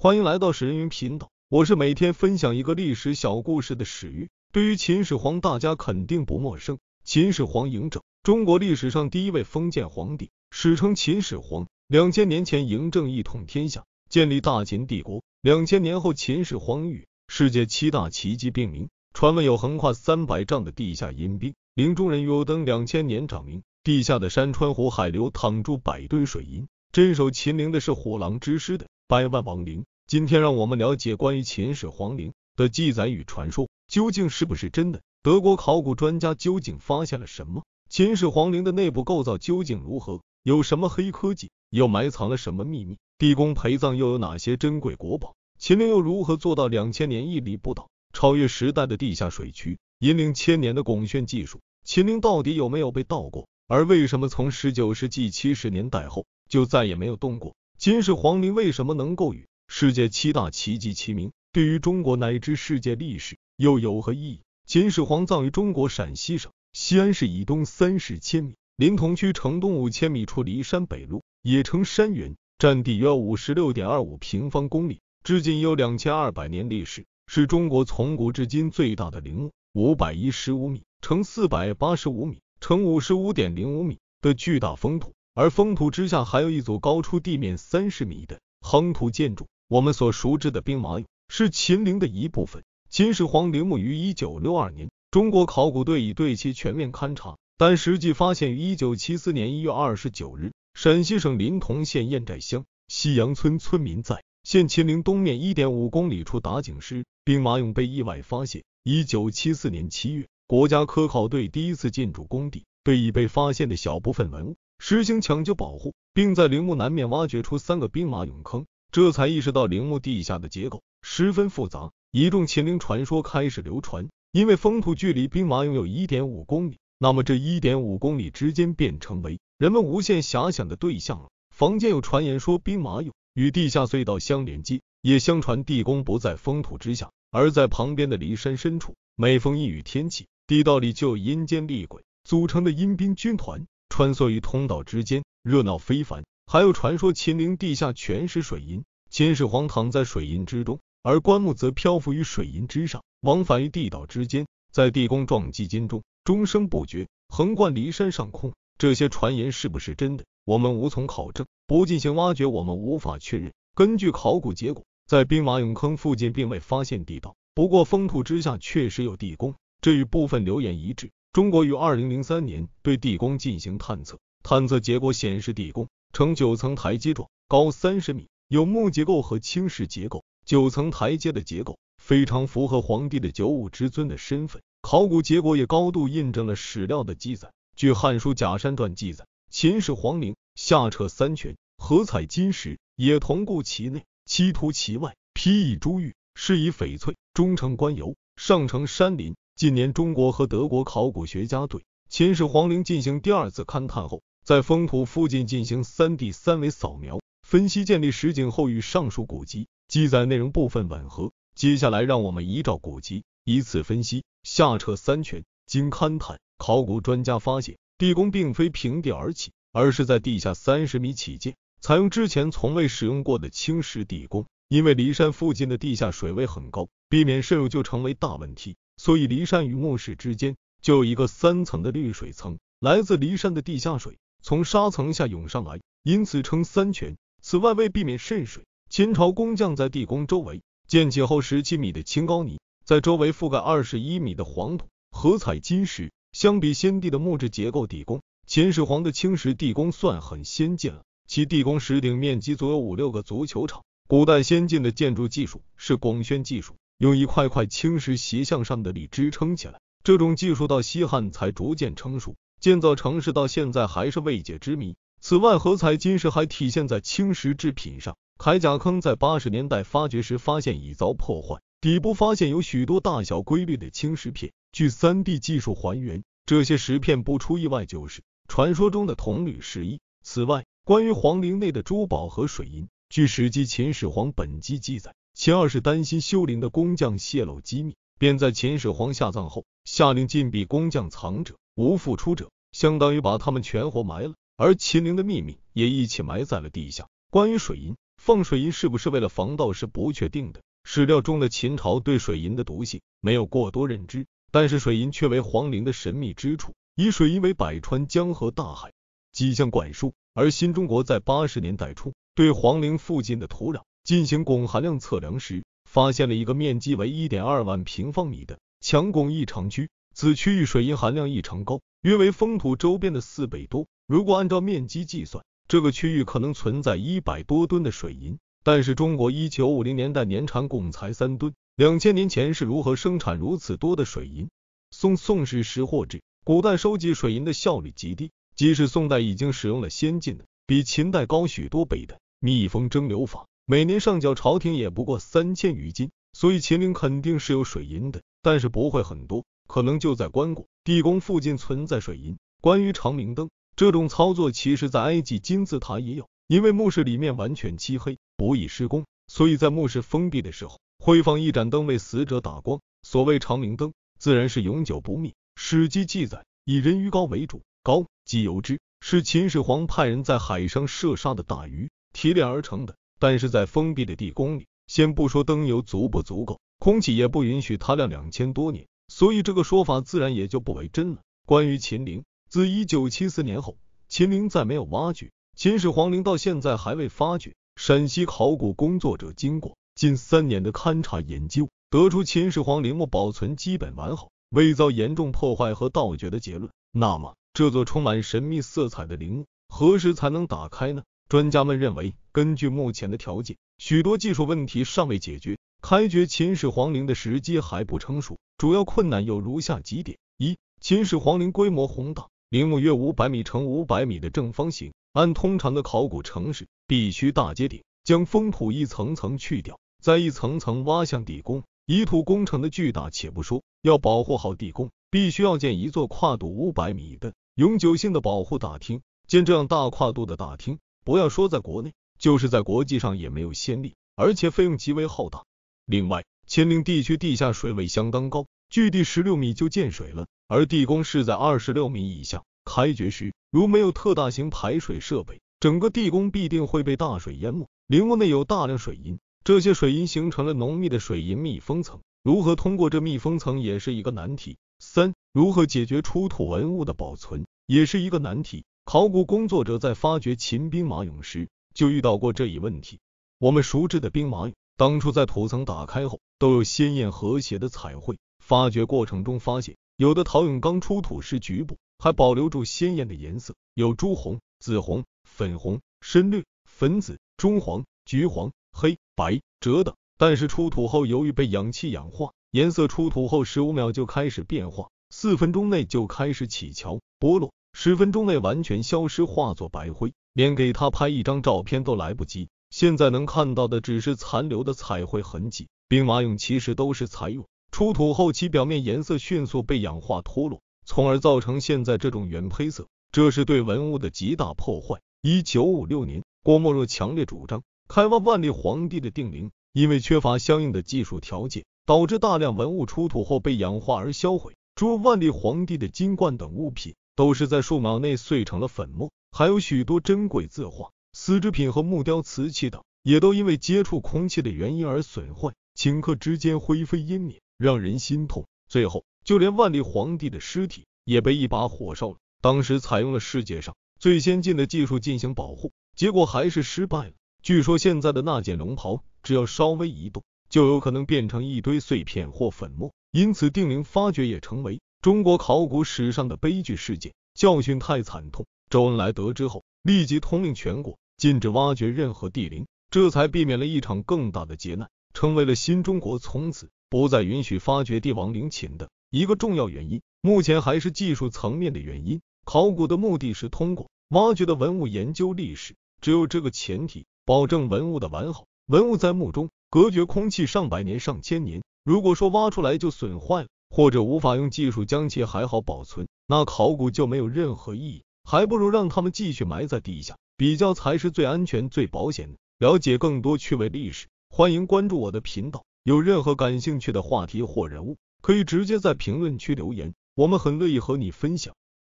欢迎来到史人云频道，我是每天分享一个历史小故事的史玉。对于秦始皇，大家肯定不陌生。秦始皇嬴政，中国历史上第一位封建皇帝，史称秦始皇。两千年前嬴政一统天下，建立大秦帝国。两千年后秦始皇与世界七大奇迹并临，传闻有横跨三百丈的地下阴兵，陵中人幽灯两千年长明，地下的山川湖海流淌住百吨水银，镇守秦陵的是虎狼之师的。百万亡灵，今天让我们了解关于秦始皇陵的记载与传说，究竟是不是真的？德国考古专家究竟发现了什么？秦始皇陵的内部构造究竟如何？有什么黑科技？又埋藏了什么秘密？地宫陪葬又有哪些珍贵国宝？秦陵又如何做到两千年屹立不倒？超越时代的地下水渠，引领千年的拱圈技术，秦陵到底有没有被盗过？而为什么从十九世纪七十年代后就再也没有动过？秦始皇陵为什么能够与世界七大奇迹齐名？对于中国乃至世界历史又有何意义？秦始皇葬于中国陕西省西安市以东三十千米，临潼区城东五千米处骊山北麓，也称山园，占地约五十六点二五平方公里，至今已有两千二百年历史，是中国从古至今最大的陵墓，五百一十五米乘四百八十五米乘五十五点零五米的巨大封土。而封土之下还有一组高出地面三十米的夯土建筑，我们所熟知的兵马俑是秦陵的一部分。秦始皇陵墓于一九六二年，中国考古队已对其全面勘察，但实际发现于一九七四年一月二十九日，陕西省临潼县燕寨乡西阳村村民在现秦陵东面一点五公里处打井时，兵马俑被意外发现。一九七四年七月，国家科考队第一次进驻工地，对已被发现的小部分文物。实行抢救保护，并在陵墓南面挖掘出三个兵马俑坑，这才意识到陵墓地下的结构十分复杂。一众秦陵传说开始流传，因为封土距离兵马俑有一点五公里，那么这一点五公里之间便成为人们无限遐想的对象了。坊间有传言说兵马俑与地下隧道相连接，也相传地宫不在封土之下，而在旁边的骊山深处。每逢阴雨天气，地道里就有阴间厉鬼组成的阴兵军团。穿梭于通道之间，热闹非凡。还有传说，秦陵地下全是水银，秦始皇躺在水银之中，而棺木则漂浮于水银之上，往返于地道之间，在地宫撞击金钟，钟声不绝，横贯骊山上空。这些传言是不是真的，我们无从考证。不进行挖掘，我们无法确认。根据考古结果，在兵马俑坑附近并未发现地道，不过封土之下确实有地宫，这与部分流言一致。中国于二零零三年对地宫进行探测，探测结果显示地宫呈九层台阶状，高三十米，有木结构和青石结构。九层台阶的结构非常符合皇帝的九五之尊的身份。考古结果也高度印证了史料的记载。据《汉书·贾山传》记载，秦始皇陵下彻三泉，合采金石，也同固其内，七涂其外，披以珠玉，饰以翡翠，中城官游，上城山林。近年，中国和德国考古学家对秦始皇陵进行第二次勘探后，在封土附近进行三 D 三维扫描分析，建立实景后，与上述古籍记载内容部分吻合。接下来，让我们依照古籍，依次分析下撤三泉。经勘探，考古专家发现，地宫并非平地而起，而是在地下三十米起建，采用之前从未使用过的青石地宫，因为骊山附近的地下水位很高，避免渗入就成为大问题。所以骊山与墓室之间就有一个三层的绿水层，来自骊山的地下水从沙层下涌上来，因此称三泉。此外为避免渗水，秦朝工匠在地宫周围建起厚十七米的青高泥，在周围覆盖二十一米的黄土和彩金石。相比先帝的木质结构地宫，秦始皇的青石地宫算很先进了。其地宫石顶面积足有五六个足球场。古代先进的建筑技术是拱宣技术。用一块块青石斜向上的力支撑起来，这种技术到西汉才逐渐成熟。建造城市到现在还是未解之谜。此外，何彩金石还体现在青石制品上。铠甲坑在八十年代发掘时发现已遭破坏，底部发现有许多大小规律的青石片。据 3D 技术还原，这些石片不出意外就是传说中的铜铝石衣。此外，关于皇陵内的珠宝和水银，据《史记·秦始皇本纪》记载。秦二世担心修陵的工匠泄露机密，便在秦始皇下葬后下令禁闭工匠，藏者无复出者，相当于把他们全活埋了。而秦陵的秘密也一起埋在了地下。关于水银，放水银是不是为了防盗是不确定的。史料中的秦朝对水银的毒性没有过多认知，但是水银却为皇陵的神秘之处，以水银为百川江河大海，几项管束。而新中国在八十年代初对皇陵附近的土壤。进行汞含量测量时，发现了一个面积为一点二万平方米的强汞异常区。此区域水银含量异常高，约为封土周边的四倍多。如果按照面积计算，这个区域可能存在一百多吨的水银。但是，中国一九五零年代年产汞才三吨，两千年前是如何生产如此多的水银？《宋宋史识货志》古代收集水银的效率极低，即使宋代已经使用了先进的、比秦代高许多倍的密封蒸馏法。每年上缴朝廷也不过三千余金，所以秦陵肯定是有水银的，但是不会很多，可能就在棺椁地宫附近存在水银。关于长明灯这种操作，其实，在埃及金字塔也有，因为墓室里面完全漆黑，不易施工，所以在墓室封闭的时候会放一盏灯为死者打光。所谓长明灯，自然是永久不灭。《史记》记载，以人鱼膏为主，膏即油脂，是秦始皇派人在海上射杀的大鱼提炼而成的。但是在封闭的地宫里，先不说灯油足不足够，空气也不允许它亮两千多年，所以这个说法自然也就不为真了。关于秦陵，自一九七四年后，秦陵再没有挖掘，秦始皇陵到现在还未发掘。陕西考古工作者经过近三年的勘察研究，得出秦始皇陵墓保存基本完好，未遭严重破坏和盗掘的结论。那么，这座充满神秘色彩的陵墓何时才能打开呢？专家们认为。根据目前的条件，许多技术问题尚未解决，开掘秦始皇陵的时机还不成熟。主要困难有如下几点：一、秦始皇陵规模宏大，陵墓约五百米乘五百米的正方形，按通常的考古程式，必须大揭顶，将封土一层层去掉，再一层层挖向地宫。以土工程的巨大且不说，要保护好地宫，必须要建一座跨度五百米的永久性的保护大厅。建这样大跨度的大厅，不要说在国内。就是在国际上也没有先例，而且费用极为浩大。另外，秦陵地区地下水位相当高，距地十六米就见水了，而地宫是在二十六米以下。开掘时，如没有特大型排水设备，整个地宫必定会被大水淹没。陵墓内有大量水银，这些水银形成了浓密的水银密封层，如何通过这密封层也是一个难题。三，如何解决出土文物的保存也是一个难题。考古工作者在发掘秦兵马俑时，就遇到过这一问题。我们熟知的兵马俑，当初在土层打开后，都有鲜艳和谐的彩绘。发掘过程中发现，有的陶俑刚出土时局部还保留住鲜艳的颜色，有朱红、紫红、粉红、深绿、粉紫、中黄、橘黄、黑、白、赭等。但是出土后，由于被氧气氧化，颜色出土后十五秒就开始变化，四分钟内就开始起桥剥落，十分钟内完全消失，化作白灰。连给他拍一张照片都来不及，现在能看到的只是残留的彩绘痕迹。兵马俑其实都是彩俑，出土后其表面颜色迅速被氧化脱落，从而造成现在这种原胚色，这是对文物的极大破坏。一九五六年，郭沫若强烈主张开挖万历皇帝的定陵，因为缺乏相应的技术条件，导致大量文物出土后被氧化而销毁，如万历皇帝的金冠等物品。都是在数秒内碎成了粉末，还有许多珍贵字画、丝织品和木雕、瓷器等，也都因为接触空气的原因而损坏，顷刻之间灰飞烟灭，让人心痛。最后，就连万历皇帝的尸体也被一把火烧了。当时采用了世界上最先进的技术进行保护，结果还是失败了。据说现在的那件龙袍，只要稍微一动，就有可能变成一堆碎片或粉末。因此，定陵发掘也成为。中国考古史上的悲剧事件教训太惨痛。周恩来得知后，立即通令全国禁止挖掘任何帝陵，这才避免了一场更大的劫难，成为了新中国从此不再允许发掘帝王陵寝的一个重要原因。目前还是技术层面的原因。考古的目的是通过挖掘的文物研究历史，只有这个前提，保证文物的完好。文物在墓中隔绝空气上百年、上千年，如果说挖出来就损坏了。或者无法用技术将其还好保存，那考古就没有任何意义，还不如让他们继续埋在地下，比较才是最安全、最保险的。了解更多趣味历史，欢迎关注我的频道。有任何感兴趣的话题或人物，可以直接在评论区留言，我们很乐意和你分享。